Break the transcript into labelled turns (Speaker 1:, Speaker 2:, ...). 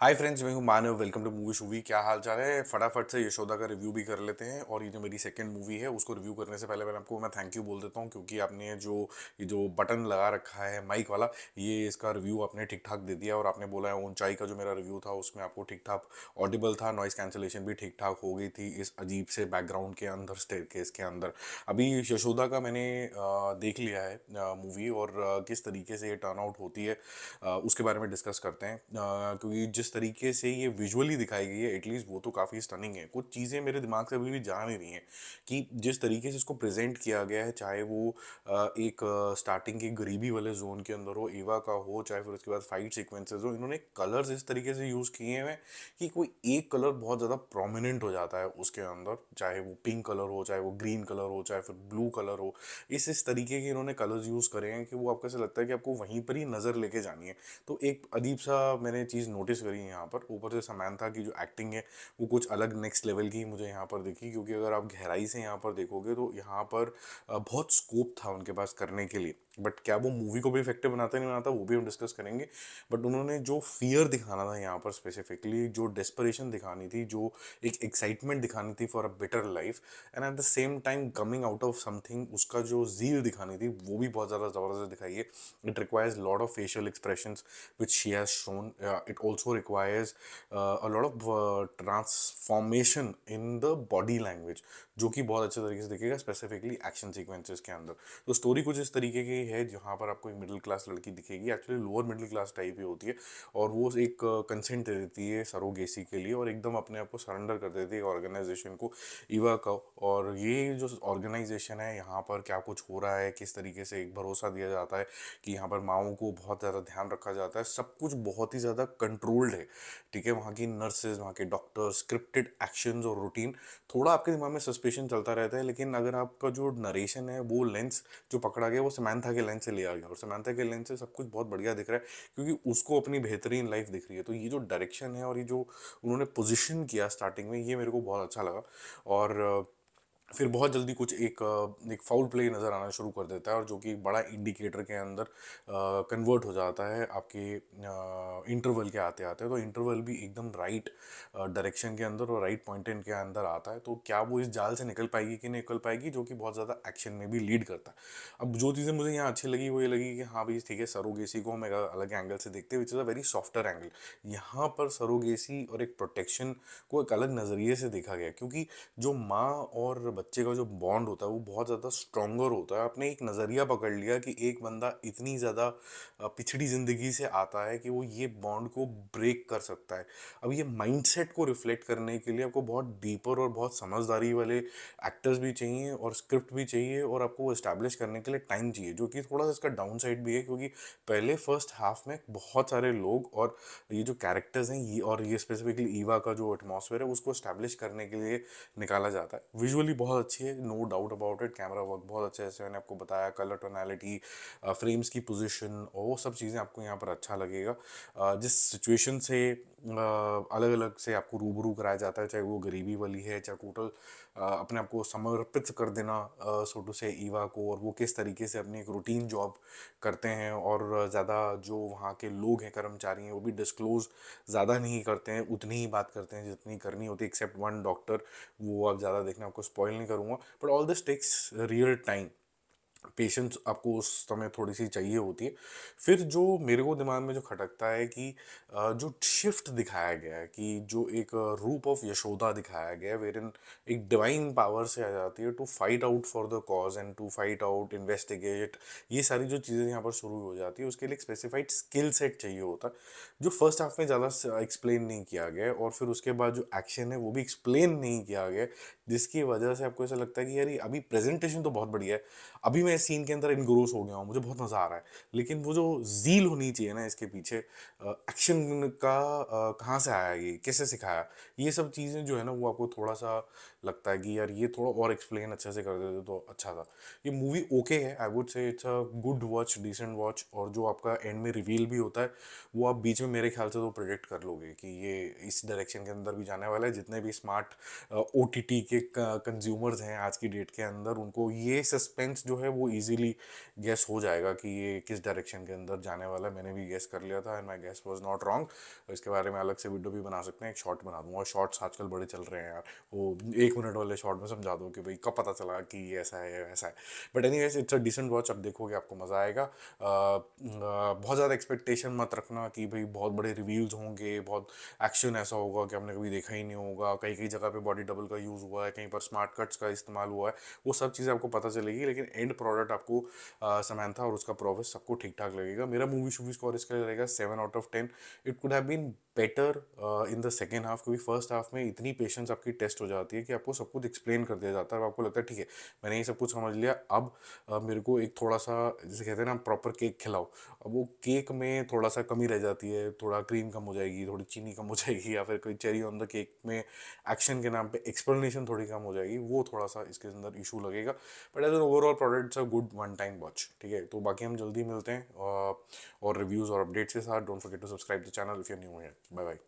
Speaker 1: हाय friends मैं हूँ Manav welcome to movie shuvi क्या हाल चाल है फटाफट से यशोदा का रिव्यू भी कर लेते हैं और ये जो मेरी सेकंड मूवी है उसको रिव्यू करने से पहले मैं आपको मैं थैंक यू बोल देता हूँ क्योंकि आपने जो ये जो बटन लगा रखा है माइक वाला ये इसका रिव्यू आपने ठीक ठाक दे दिया और आपने बोला है ऊंचाई का जो मेरा रिव्यू था उसमें आपको ठीक ठाक ऑडिबल था नॉइस कैंसिलेशन भी ठीक ठाक हो गई थी इस अजीब से बैकग्राउंड के अंदर स्टेट केस के अंदर अभी यशोदा का मैंने देख लिया है मूवी और किस तरीके से ये टर्न आउट होती है उसके बारे में डिस्कस करते हैं क्योंकि जिस जिस तरीके से ये विजुअली दिखाई गई है एटलीस्ट वो तो काफ़ी स्टनिंग है कुछ चीज़ें मेरे दिमाग से अभी भी जा नहीं रही हैं कि जिस तरीके से इसको प्रेजेंट किया गया है चाहे वो एक स्टार्टिंग के गरीबी वाले जोन के अंदर हो ईवा का हो चाहे फिर उसके बाद फाइट सिक्वेंसेज हो इन्होंने कलर्स इस तरीके से यूज़ किए हैं कि कोई एक कलर बहुत ज़्यादा प्रोमिनेंट हो जाता है उसके अंदर चाहे वो पिंक कलर हो चाहे वो ग्रीन कलर हो चाहे फिर ब्लू कलर हो इस इस तरीके के इन्होंने कलर्स यूज़ करे हैं कि वो आपको ऐसा लगता है कि आपको वहीं पर ही नज़र लेके जानी है तो एक अजीब सा मैंने चीज़ नोटिस करी रही है यहाँ पर ऊपर से समैंथा की जो एक्टिंग है वो कुछ अलग नेक्स्ट लेवल की मुझे यहाँ पर दिखी क्योंकि अगर आप गहराई से यहाँ पर देखोगे तो यहाँ पर बहुत स्कोप था उनके पास करने के लिए बट क्या वो मूवी को भी इफेक्टिव बनाता नहीं बनाता वो भी हम डिस्कस करेंगे बट उन्होंने जो फियर दिखाना था यहाँ पर स्पेसिफिकली जो डेस्परेशन दिखानी थी जो एक एक्साइटमेंट दिखानी थी for a better life and at the same time coming out of something उसका जो जील दिखानी थी वो भी बहुत ज़्यादा ज़बरदस्त दिखाई है it requires lord of facial expression which she has shown it also requires uh, a lot of uh, transformation in the body language जो कि बहुत अच्छे तरीके से दिखेगा स्पेसिफिकली एक्शन सीक्वेंसेस के अंदर तो स्टोरी कुछ इस तरीके की है जहाँ पर आपको एक मिडिल क्लास लड़की दिखेगी actually lower middle class type ही होती है और वो एक कंसेंट uh, दे देती है सरोगेसी के लिए और एकदम अपने आप को सरेंडर कर देती है ऑर्गेनाइजेशन को इवा का और ये जो ऑर्गेनाइजेशन है यहाँ पर क्या कुछ हो रहा है किस तरीके से एक भरोसा दिया जाता है कि यहाँ पर माओ को बहुत ज़्यादा ध्यान रखा जाता है सब कुछ बहुत ही ज़्यादा कंट्रोल्ड है ठीक है वहाँ की नर्सेज वहाँ के डॉक्टर स्क्रिप्टेड एक्शंस और रूटीन थोड़ा आपके दिमाग में सस्पेशन चलता रहता है लेकिन अगर आपका जो नरेशन है वो लेंस जो पकड़ा गया वो समैंथा के लेंस से लिया गया और समैंथा के लेंस से सब कुछ बहुत बढ़िया दिख रहा है क्योंकि उसको अपनी बेहतरीन लाइफ दिख रही है तो ये जो डायरेक्शन है और ये जो उन्होंने पोजिशन किया स्टार्टिंग में ये मेरे को बहुत अच्छा लगा और फिर बहुत जल्दी कुछ एक एक फाउल प्ले नज़र आना शुरू कर देता है और जो कि बड़ा इंडिकेटर के अंदर कन्वर्ट हो जाता है आपके इंटरवल के आते आते तो इंटरवल भी एकदम राइट डायरेक्शन के अंदर और राइट पॉइंटेंट के अंदर आता है तो क्या वो इस जाल से निकल पाएगी कि नहीं निकल पाएगी जो कि बहुत ज़्यादा एक्शन में भी लीड करता है अब जो चीज़ें मुझे यहाँ अच्छी लगी वो ये लगी कि हाँ भाई ठीक है सरोगेसी को हम एक अलग एंगल से देखते हैं which is a very softer angle यहाँ पर सरोगेसी और एक प्रोटेक्शन को एक अलग नज़रिए से देखा गया क्योंकि जो माँ और बच्चे का जो बॉन्ड होता है वो बहुत ज़्यादा स्ट्रोंगर होता है आपने एक नज़रिया पकड़ लिया कि एक बंदा इतनी ज़्यादा पिछड़ी ज़िंदगी से आता है कि वो ये बॉन्ड को ब्रेक कर सकता है अब ये माइंडसेट को रिफ्लेक्ट करने के लिए आपको बहुत डीपर और बहुत समझदारी वाले एक्टर्स भी चाहिए और स्क्रिप्ट भी चाहिए और आपको वो इस्टेब्लिश करने के लिए टाइम चाहिए जो कि थोड़ा सा इसका डाउन साइड भी है क्योंकि पहले फर्स्ट हाफ में बहुत सारे लोग और ये जो कैरेक्टर्स हैं ये और ये स्पेसिफिकली ईवा का जो एटमॉस्फेयर है उसको इस्टेब्लिश करने के लिए निकाला जाता है विजुअली बहुत बहुत अच्छी है no doubt about it camera work बहुत अच्छा है जैसे मैंने आपको बताया कलर टोनैलिटी फ्रेम्स की पोजिशन और वो सब चीज़ें आपको यहाँ पर अच्छा लगेगा uh, जिस सिचुएशन से अलग अलग से आपको रूबरू कराया जाता है चाहे वो गरीबी वाली है चाहे टोटल अपने आप को समर्पित कर देना सो से ईवा को और वो किस तरीके से अपनी एक रूटीन जॉब करते हैं और ज़्यादा जो वहाँ के लोग हैं कर्मचारी हैं वो भी डिस्क्लोज ज़्यादा नहीं करते हैं उतनी ही बात करते हैं जितनी करनी होती है एक्सेप्ट वन डॉक्टर वो आप ज़्यादा देखना आपको स्पॉयल नहीं करूँगा but all this takes real time patience आपको उस समय थोड़ी सी चाहिए होती है फिर जो मेरे को दिमाग में जो खटकता है कि जो शिफ्ट दिखाया गया है कि जो एक रूप ऑफ यशोदा दिखाया गया है वेर इन एक डिवाइन पावर से आ जाती है to fight out for the cause and to fight out investigate ये सारी जो चीज़ें यहाँ पर शुरू हो जाती है उसके लिए स्पेसिफाइड स्किल सेट चाहिए होता है जो फर्स्ट हाफ में ज़्यादा एक्सप्लेन नहीं किया गया और फिर उसके बाद जो एक्शन है वो भी एक्सप्लेन नहीं किया गया जिसकी वजह से आपको ऐसा लगता है कि यार अभी प्रेजेंटेशन तो बहुत बढ़िया है अभी मैं इस सीन के अंदर इनग्रोस हो गया हूँ मुझे बहुत मज़ा आ रहा है लेकिन वो जो जील होनी चाहिए ना इसके पीछे एक्शन का कहाँ से आया ये कैसे सिखाया ये सब चीज़ें जो है ना वो आपको थोड़ा सा लगता है कि यार ये थोड़ा और एक्सप्लेन अच्छे से कर देते तो अच्छा था ये मूवी ओके है I would say it's a good watch decent watch और जो आपका एंड में रिवील भी होता है वो आप बीच में मेरे ख्याल से तो प्रोजेक्ट कर लोगे कि ये इस डायरेक्शन के अंदर भी जाने वाला है जितने भी स्मार्ट ओ के के कंज्यूमर्स uh, हैं आज की डेट के अंदर उनको ये सस्पेंस जो है वो इजीली गैस हो जाएगा कि ये किस डायरेक्शन के अंदर जाने वाला है मैंने भी गैस कर लिया था and my guess was not wrong इसके बारे में अलग से वीडियो भी बना सकते हैं एक शॉर्ट बना दूँगा शॉर्ट्स आजकल बड़े चल रहे हैं यार वो एक मिनट वाले शॉर्ट में समझा दो कि भाई कब पता चला कि ये ऐसा है ऐसा है but any it's a decent watch आप देखोगे आपको मज़ा आएगा बहुत ज़्यादा एक्सपेक्टेशन मत रखना कि भाई बहुत बड़े रिव्यूज़ होंगे बहुत एक्शन ऐसा होगा कि हमने कभी देखा ही नहीं होगा कई कई जगह पे बॉडी डबल का यूज़ हुआ है है कहीं पर स्मार्ट कट्स का इस्तेमाल हुआ है वो सब चीज़ें आपको पता चलेगी लेकिन एंड प्रोडक्ट आपको था और उसका प्रोफिट सबको ठीक ठाक लगेगा मेरा मूवी शूवी स्कोर इसका रहेगा seven out of ten it could have been better in the second half क्योंकि फर्स्ट हाफ में इतनी पेशेंस आपकी टेस्ट हो जाती है कि आपको सब कुछ एक्सप्लेन कर दिया जाता है और आपको लगता है ठीक है मैंने ये सब कुछ समझ लिया अब uh, मेरे को एक थोड़ा सा जैसे कहते हैं ना प्रॉपर केक खिलाओ अब वो केक में थोड़ा सा कमी रह जाती है थोड़ा क्रीम कम हो जाएगी थोड़ी चीनी कम हो जाएगी या फिर कोई चेरी ऑन द केक में एक्शन के नाम पर एक्सप्लेनेशन थोड़ी कम हो जाएगी वो थोड़ा सा इसके अंदर इशू लगेगा but as an overall product's a good one time watch ठीक है तो बाकी हम जल्दी मिलते हैं uh, और रिव्यूज़ और अपडेट्स के साथ don't forget to subscribe the channel if you new है Bye bye.